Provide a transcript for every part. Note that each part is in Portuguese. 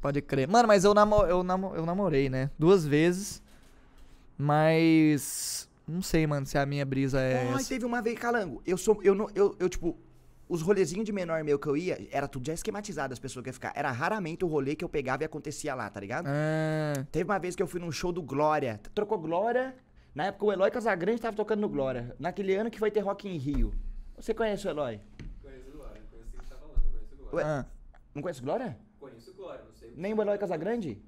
Pode crer. Mano, mas eu, namo eu, namo eu namorei, né? Duas vezes. Mas. Não sei, mano, se a minha brisa é. Ai, essa. teve uma vez, calango. Eu sou. Eu, não, eu, eu, tipo. Os rolezinhos de menor meu que eu ia, era tudo já esquematizado, as pessoas que iam ficar. Era raramente o rolê que eu pegava e acontecia lá, tá ligado? Ah. Teve uma vez que eu fui num show do Glória. Trocou Glória. Na época o Eloy Casagrande tava tocando no Glória. Naquele ano que foi ter Rock em Rio. Você conhece o Eloy? Conheço o Glória, conheci o que tava lá, não conheço o Glória. Ué, ah. Não conhece o Glória? Nem o Eloy Casagrande?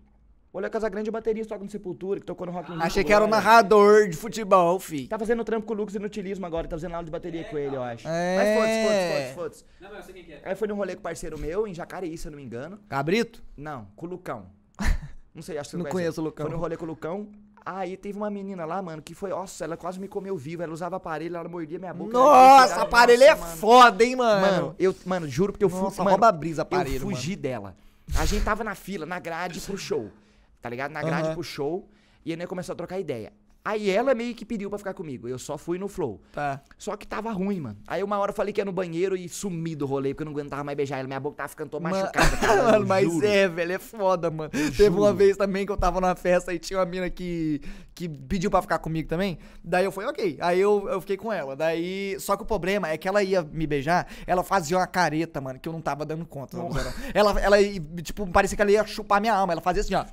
O Eloy Casagrande é bateria toca no Sepultura, que tocou no Rock in Rio. Achei que era um narrador de futebol, fi. Tá fazendo trampo com o Lucas Inutilismo agora, tá fazendo aula de bateria É, com ele, eu acho. É. Mas foda-se, foda-se, foda-se, Não, mas eu sei quem que é. Aí foi num rolê com parceiro meu, em Jacareí, se eu não me engano. Cabrito? Não, com o Lucão. Não sei, acho que não, Não conheço o Lucão. Foi num rolê com o Lucão. Aí teve uma menina lá, mano, que foi, nossa, ela quase me comeu vivo. Ela usava aparelho, ela mordia minha boca. ela Nossa, aparelho é mano. foda, hein, mano. Mano, eu, mano, juro porque eu fui, Nossa, mano, rouba a brisa, aparelho, Eu fugi dela. A gente tava na fila, na grade pro show. Tá ligado? Na grade uhum. pro show. E aí né, começou a trocar ideia. Aí ela meio que pediu pra ficar comigo. Eu só fui no flow. Tá. Só que tava ruim, mano. Aí uma hora eu falei que ia no banheiro e sumi do rolê, porque eu não aguentava mais beijar ela. Minha boca tava ficando toda machucada. mano, mas juro. é, velho, é foda, mano. Eu Teve juro. uma vez também que eu tava numa festa e tinha uma mina que, que pediu pra ficar comigo também. Daí eu fui, ok. Aí eu, eu fiquei com ela. Daí. Só que o problema é que ela ia me beijar, ela fazia uma careta, mano, que eu não tava dando conta. Ela, ela, tipo, parecia que ela ia chupar minha alma. Ela fazia assim, ó.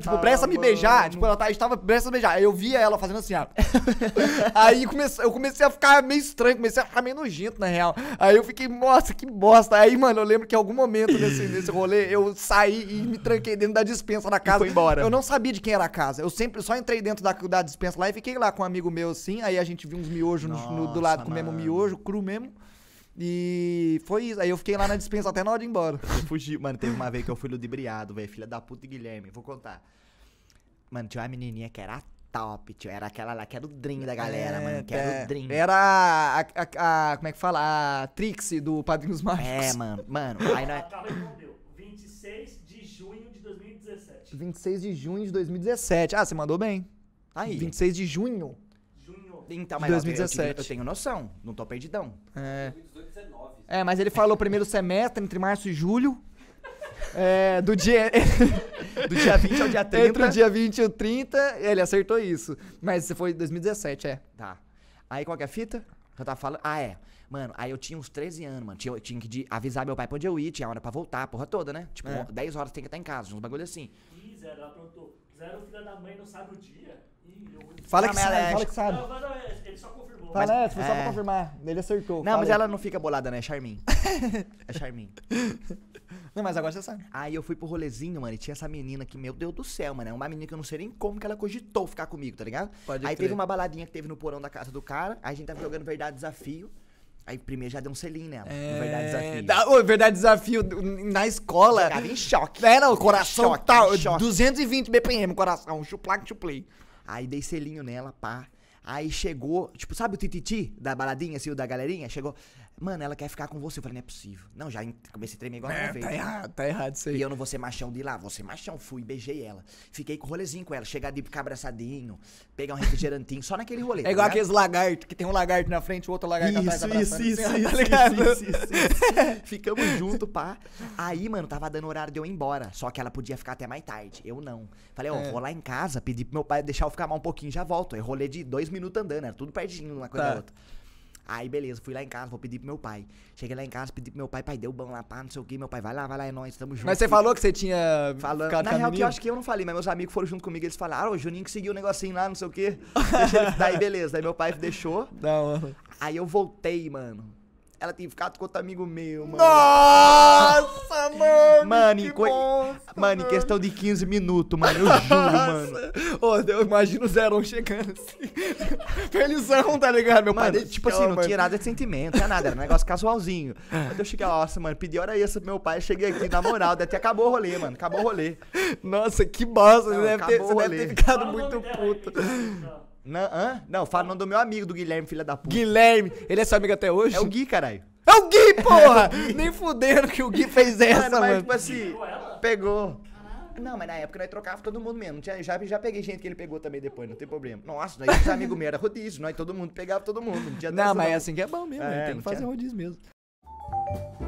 Tipo, presta a me beijar. Tipo, ela, tá, estava presta a beijar. Aí eu via ela fazendo assim, ó. aí comece, eu comecei a ficar meio estranho, comecei a ficar meio nojento, na real. Aí eu fiquei, nossa, que bosta. Aí, mano, eu lembro que em algum momento nesse, nesse rolê, eu saí e me tranquei dentro da dispensa da casa. E foi embora. Eu não sabia de quem era a casa. Eu sempre só entrei dentro da, da dispensa lá e fiquei lá com um amigo meu, assim. Aí a gente viu uns miojos no, no, do lado, comemos miojo, cru mesmo. E foi isso. Aí eu fiquei lá na dispensa até na hora de ir embora. Eu fugi. Mano, teve uma vez que eu fui ludibriado, velho. Filha da puta Guilherme. Vou contar. Mano, tinha uma menininha que era top, tio. Era aquela lá que era o dream da galera, é, mano. Que era o é. dream. Era a, a, a, Como é que fala? A Trixie do Padrinhos Mágicos. É, mano. Mano, aí nós... Ela respondeu. 26 de junho de 2017. 26 de junho de 2017. Ah, você mandou bem. Tá aí. 26 de junho. Junho. Então, mas 2017. Eu, eu, tenho, eu tenho noção. Não tô perdidão. É. É, mas ele falou primeiro semestre, entre março e julho. É, do dia. do dia 20 ao dia 30. Entre o dia 20 e o 30, ele acertou isso. Mas você foi 2017, é. Tá. Aí qual que é a fita? Eu tava falando. Ah, é. Mano, aí eu tinha uns 13 anos, mano. Tinha, eu tinha que de, avisar meu pai pra onde eu ir, tinha hora pra voltar, a porra toda, né? Tipo, é. 10 horas tem que estar em casa, uns bagulho assim. Ih, Zero, ela aprontou. Zero, filha da mãe, não sabe o dia. Ih, eu... Fala, que sabe, fala que sabe, fala que sabe. Não, não, ele só mas, é, foi só pra é. confirmar. Ele acertou. Não, falei. mas ela não fica bolada, né? É Charmin. é Charmin. Não, mas agora você sabe. Aí eu fui pro rolezinho, mano, e tinha essa menina que, meu Deus do céu, mano, é uma menina que eu não sei nem como que ela cogitou ficar comigo, tá ligado? Pode aí crer. teve uma baladinha que teve no porão da casa do cara, aí a gente tava jogando Verdade Desafio. Aí primeiro já deu um selinho nela. É... Verdade desafio. Da, oh, verdade desafio na escola. Ficava em choque. Era, é, o coração choque, tal. Choque. 220 BPM, coração. Chuplac, chuplay Aí dei selinho nela, pá. Aí chegou, tipo, sabe o tititi da baladinha, assim, o da galerinha? Chegou, Mano, ela quer ficar com você. Eu falei, não é possível. Não, já comecei a tremer igual é, uma vez. Tá errado, tá errado isso aí. E eu não vou ser machão de lá, vou ser machão. Fui, beijei ela. Fiquei com rolezinho com ela. Chegar de ficar abraçadinho, pegar um refrigerantinho, só naquele rolê. É tá igual aqueles lagartos, que tem um lagarto na frente, o outro lagarto isso, atrás. Isso, isso, assim, isso, tá ligado? isso, isso, isso. Ficamos junto, pá. Aí, mano, tava dando horário de eu ir embora. Só que ela podia ficar até mais tarde. Eu não. Falei, ó, é. vou lá em casa, pedi pro meu pai deixar eu ficar mal um pouquinho, já volto. É rolê de dois minutos andando, era tudo pertinho, uma coisa tá. da outra. Aí, beleza, fui lá em casa, vou pedir pro meu pai. Cheguei lá em casa, pedi pro meu pai, pai, deu bom lá, pá, não sei o que, meu pai, vai lá, vai lá, é nóis, tamo junto. Mas você falou que você tinha. Falando. Na real, que eu acho que eu não falei, mas meus amigos foram junto comigo, eles falaram, ah, o Juninho que seguiu o um negocinho lá, não sei o que. Daí, beleza, daí meu pai deixou. Da hora. Aí eu voltei, mano. Ela tinha ficado com outro amigo meu, mano. Nossa, mano! Mano, que e, Mano, em questão de 15 minutos, mano. Eu juro, mano. Ô, eu imagino o Zeron chegando assim. Felizão, tá ligado, meu mano, pai? Tipo assim, não tinha nada de sentimento, não tinha nada. Era um negócio casualzinho. Quando eu cheguei, nossa, mano, pedi hora extra pro meu pai. Cheguei aqui, na moral, até acabou o rolê, mano. Acabou o rolê. Nossa, que bosta. Não, você deve ter, você deve ter ficado fala muito puto. Não, hã? não, fala o nome do meu amigo, do Guilherme, filha da puta. Guilherme, ele é seu amigo até hoje? É o Gui, caralho. É o Gui, porra! é o Gui. Nem fudendo que o Gui fez essa, mano. Mas, mano. tipo assim pegou. Ah. Não, mas na época nós trocava todo mundo mesmo. Tinha, já, já peguei gente que ele pegou também depois, não tem problema. Nossa, nós os amigos meus era rodízio, nós todo mundo pegava todo mundo. Não, não mas é assim que é bom mesmo, é, tem que fazer tinha... rodízio mesmo.